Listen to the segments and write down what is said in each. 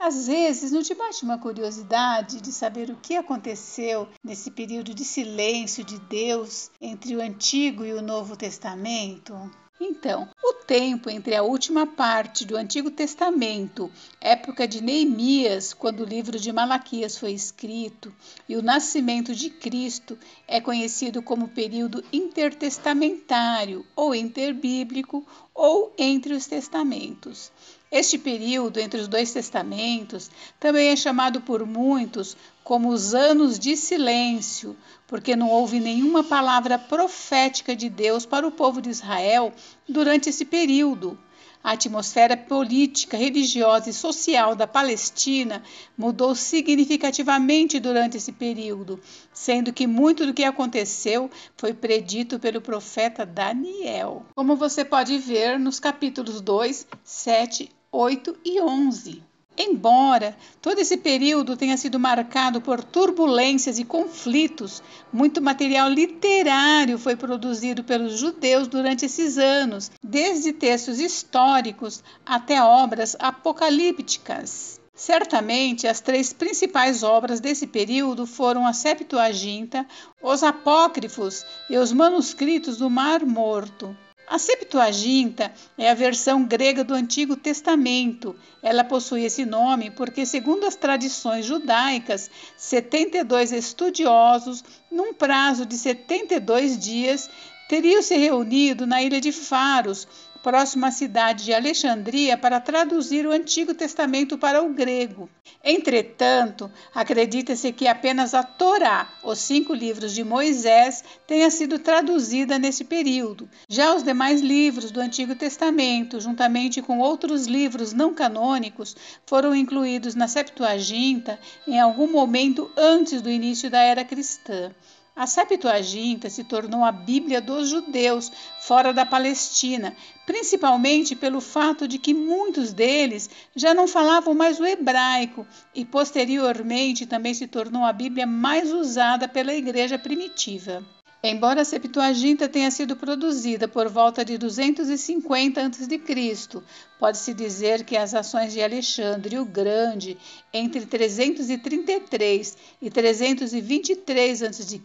Às vezes, não te bate uma curiosidade de saber o que aconteceu nesse período de silêncio de Deus entre o Antigo e o Novo Testamento? Então, o tempo entre a última parte do Antigo Testamento, época de Neemias, quando o livro de Malaquias foi escrito, e o nascimento de Cristo é conhecido como período intertestamentário ou interbíblico ou entre os testamentos. Este período entre os dois testamentos também é chamado por muitos como os anos de silêncio, porque não houve nenhuma palavra profética de Deus para o povo de Israel durante esse período. A atmosfera política, religiosa e social da Palestina mudou significativamente durante esse período, sendo que muito do que aconteceu foi predito pelo profeta Daniel. Como você pode ver nos capítulos 2, 7 8 e 11. Embora todo esse período tenha sido marcado por turbulências e conflitos, muito material literário foi produzido pelos judeus durante esses anos, desde textos históricos até obras apocalípticas. Certamente, as três principais obras desse período foram a Septuaginta, os Apócrifos e os Manuscritos do Mar Morto. A Septuaginta é a versão grega do Antigo Testamento. Ela possui esse nome porque, segundo as tradições judaicas, 72 estudiosos, num prazo de 72 dias, teriam se reunido na ilha de Faros próximo à cidade de Alexandria, para traduzir o Antigo Testamento para o grego. Entretanto, acredita-se que apenas a Torá, os cinco livros de Moisés, tenha sido traduzida nesse período. Já os demais livros do Antigo Testamento, juntamente com outros livros não canônicos, foram incluídos na Septuaginta em algum momento antes do início da era cristã. A Septuaginta se tornou a Bíblia dos judeus fora da Palestina, principalmente pelo fato de que muitos deles já não falavam mais o hebraico e posteriormente também se tornou a Bíblia mais usada pela igreja primitiva. Embora a Septuaginta tenha sido produzida por volta de 250 a.C., pode-se dizer que as ações de Alexandre o Grande entre 333 e 323 a.C.,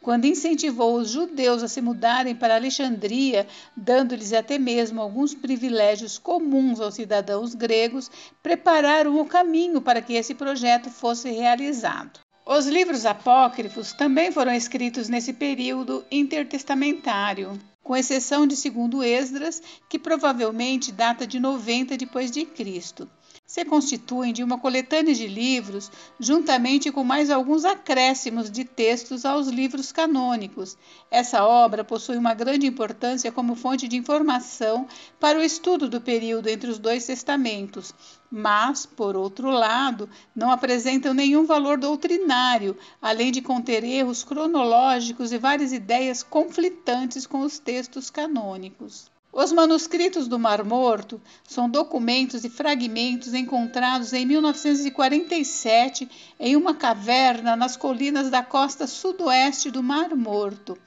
quando incentivou os judeus a se mudarem para Alexandria, dando-lhes até mesmo alguns privilégios comuns aos cidadãos gregos, prepararam o caminho para que esse projeto fosse realizado. Os livros apócrifos também foram escritos nesse período intertestamentário, com exceção de segundo Esdras, que provavelmente data de 90 depois de Cristo se constituem de uma coletânea de livros, juntamente com mais alguns acréscimos de textos aos livros canônicos. Essa obra possui uma grande importância como fonte de informação para o estudo do período entre os dois testamentos, mas, por outro lado, não apresentam nenhum valor doutrinário, além de conter erros cronológicos e várias ideias conflitantes com os textos canônicos. Os manuscritos do Mar Morto são documentos e fragmentos encontrados em 1947 em uma caverna nas colinas da costa sudoeste do Mar Morto.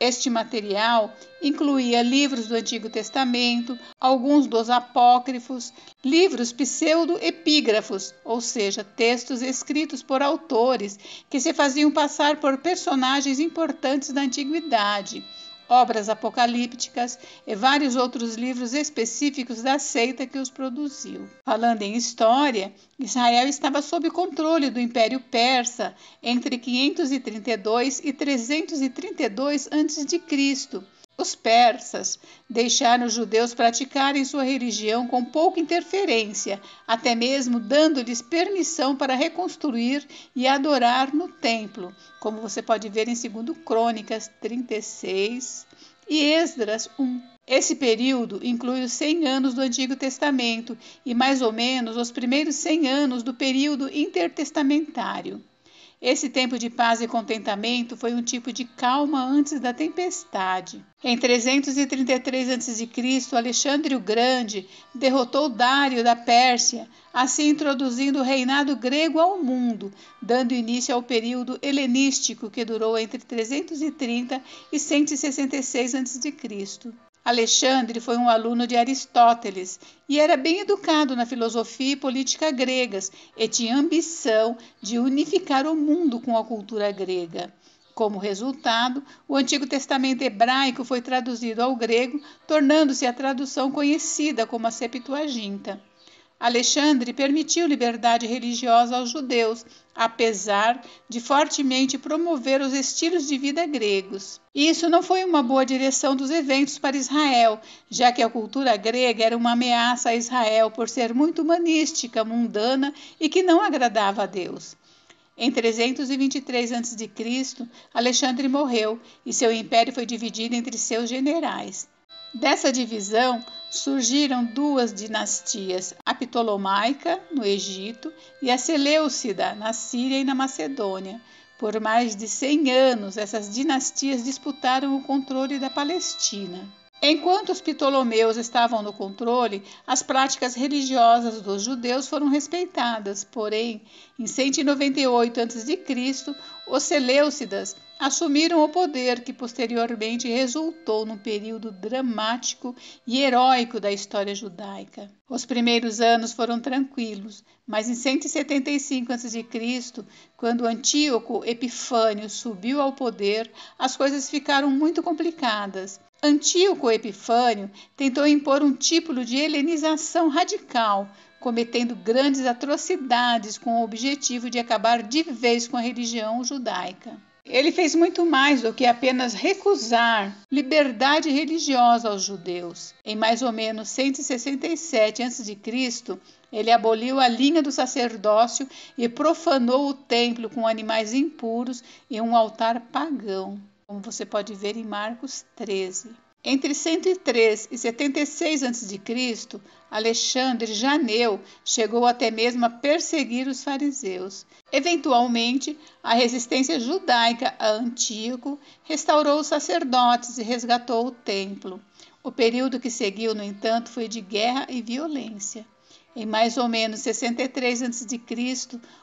Este material incluía livros do Antigo Testamento, alguns dos apócrifos, livros pseudo-epígrafos, ou seja, textos escritos por autores que se faziam passar por personagens importantes da antiguidade obras apocalípticas e vários outros livros específicos da seita que os produziu. Falando em história, Israel estava sob controle do Império Persa entre 532 e 332 a.C. Os persas deixaram os judeus praticarem sua religião com pouca interferência, até mesmo dando-lhes permissão para reconstruir e adorar no templo, como você pode ver em 2 Crônicas 36 e Esdras 1. Esse período inclui os 100 anos do Antigo Testamento e mais ou menos os primeiros 100 anos do período intertestamentário. Esse tempo de paz e contentamento foi um tipo de calma antes da tempestade. Em 333 a.C., Alexandre o Grande derrotou Dário da Pérsia, assim introduzindo o reinado grego ao mundo, dando início ao período helenístico que durou entre 330 e 166 a.C. Alexandre foi um aluno de Aristóteles e era bem educado na filosofia e política gregas e tinha ambição de unificar o mundo com a cultura grega. Como resultado, o Antigo Testamento hebraico foi traduzido ao grego, tornando-se a tradução conhecida como a Septuaginta. Alexandre permitiu liberdade religiosa aos judeus, apesar de fortemente promover os estilos de vida gregos. Isso não foi uma boa direção dos eventos para Israel, já que a cultura grega era uma ameaça a Israel por ser muito humanística, mundana e que não agradava a Deus. Em 323 a.C., Alexandre morreu e seu império foi dividido entre seus generais. Dessa divisão surgiram duas dinastias, a Ptolomaica, no Egito, e a Seleucida, na Síria e na Macedônia. Por mais de 100 anos, essas dinastias disputaram o controle da Palestina. Enquanto os ptolomeus estavam no controle, as práticas religiosas dos judeus foram respeitadas, porém, em 198 a.C., os Seleucidas assumiram o poder que posteriormente resultou num período dramático e heróico da história judaica. Os primeiros anos foram tranquilos, mas em 175 a.C., quando Antíoco Epifânio subiu ao poder, as coisas ficaram muito complicadas. Antíoco Epifânio tentou impor um tipo de helenização radical, cometendo grandes atrocidades com o objetivo de acabar de vez com a religião judaica. Ele fez muito mais do que apenas recusar liberdade religiosa aos judeus. Em mais ou menos 167 a.C., ele aboliu a linha do sacerdócio e profanou o templo com animais impuros e um altar pagão como você pode ver em Marcos 13. Entre 103 e 76 a.C., Alexandre Janeu chegou até mesmo a perseguir os fariseus. Eventualmente, a resistência judaica a Antíoco restaurou os sacerdotes e resgatou o templo. O período que seguiu, no entanto, foi de guerra e violência. Em mais ou menos 63 a.C.,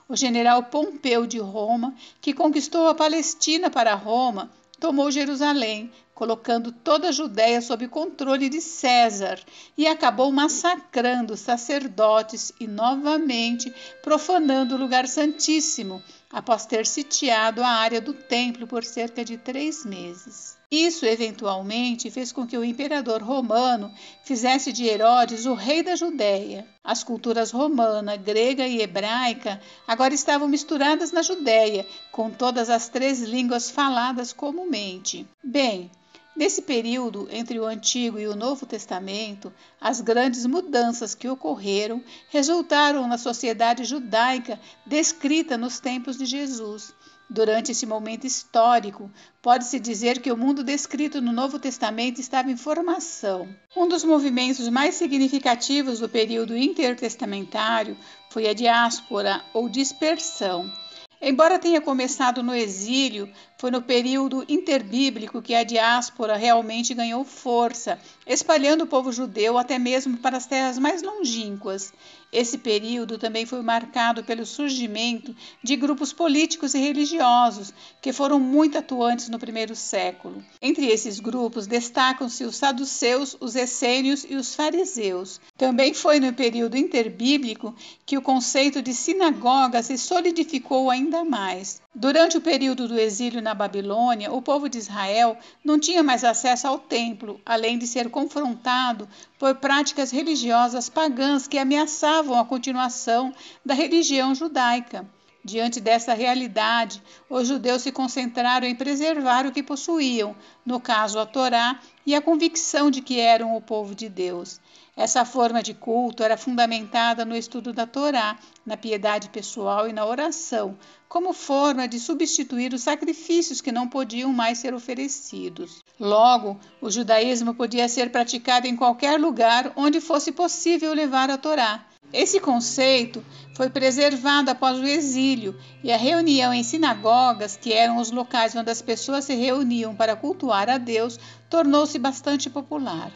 o general Pompeu de Roma, que conquistou a Palestina para Roma, tomou Jerusalém, colocando toda a Judéia sob controle de César, e acabou massacrando sacerdotes e novamente profanando o lugar santíssimo, após ter sitiado a área do templo por cerca de três meses. Isso, eventualmente, fez com que o imperador romano fizesse de Herodes o rei da Judéia. As culturas romana, grega e hebraica agora estavam misturadas na Judéia, com todas as três línguas faladas comumente. Bem, Nesse período entre o Antigo e o Novo Testamento, as grandes mudanças que ocorreram resultaram na sociedade judaica descrita nos tempos de Jesus. Durante esse momento histórico, pode-se dizer que o mundo descrito no Novo Testamento estava em formação. Um dos movimentos mais significativos do período intertestamentário foi a diáspora ou dispersão. Embora tenha começado no exílio, foi no período interbíblico que a diáspora realmente ganhou força, espalhando o povo judeu até mesmo para as terras mais longínquas. Esse período também foi marcado pelo surgimento de grupos políticos e religiosos, que foram muito atuantes no primeiro século. Entre esses grupos destacam-se os saduceus, os essênios e os fariseus. Também foi no período interbíblico que o conceito de sinagoga se solidificou ainda mais. Durante o período do exílio na Babilônia, o povo de Israel não tinha mais acesso ao templo, além de ser confrontado por práticas religiosas pagãs que ameaçavam a continuação da religião judaica. Diante dessa realidade, os judeus se concentraram em preservar o que possuíam, no caso a Torá, e a convicção de que eram o povo de Deus. Essa forma de culto era fundamentada no estudo da Torá, na piedade pessoal e na oração, como forma de substituir os sacrifícios que não podiam mais ser oferecidos. Logo, o judaísmo podia ser praticado em qualquer lugar onde fosse possível levar a Torá. Esse conceito foi preservado após o exílio e a reunião em sinagogas, que eram os locais onde as pessoas se reuniam para cultuar a Deus, tornou-se bastante popular.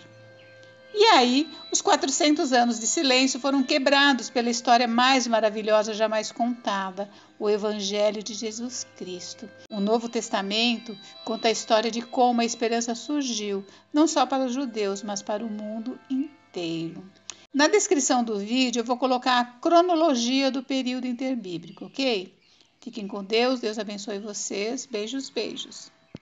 E aí, os 400 anos de silêncio foram quebrados pela história mais maravilhosa jamais contada, o Evangelho de Jesus Cristo. O Novo Testamento conta a história de como a esperança surgiu, não só para os judeus, mas para o mundo inteiro. Na descrição do vídeo, eu vou colocar a cronologia do período interbíblico, ok? Fiquem com Deus, Deus abençoe vocês. Beijos, beijos.